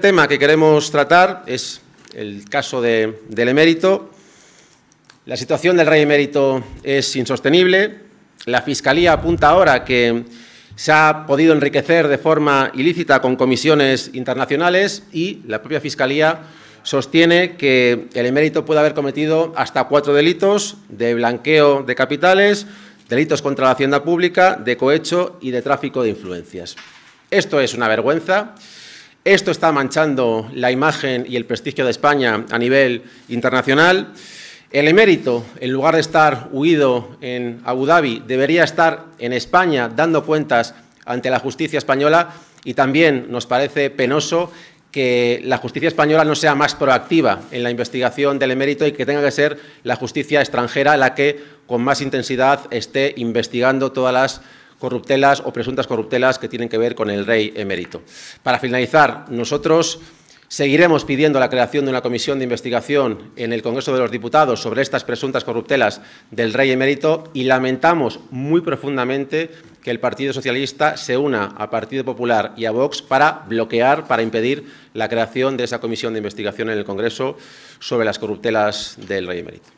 El tema que queremos tratar es el caso del emérito. La situación del rey emérito es insostenible. La Fiscalía apunta ahora que se ha podido enriquecer de forma ilícita con comisiones internacionales y la propia Fiscalía sostiene que el emérito puede haber cometido hasta cuatro delitos de blanqueo de capitales, delitos contra la hacienda pública, de cohecho y de tráfico de influencias. Esto es una vergüenza. Esto está manchando la imagen y el prestigio de España a nivel internacional. El emérito, en lugar de estar huido en Abu Dhabi, debería estar en España dando cuentas ante la justicia española y también nos parece penoso que la justicia española no sea más proactiva en la investigación del emérito y que tenga que ser la justicia extranjera la que con más intensidad esté investigando todas las corruptelas o presuntas corruptelas que tienen que ver con el rey emérito. Para finalizar, nosotros seguiremos pidiendo la creación de una comisión de investigación en el Congreso de los Diputados sobre estas presuntas corruptelas del rey emérito y lamentamos muy profundamente que el Partido Socialista se una a Partido Popular y a Vox para bloquear, para impedir la creación de esa comisión de investigación en el Congreso sobre las corruptelas del rey emérito.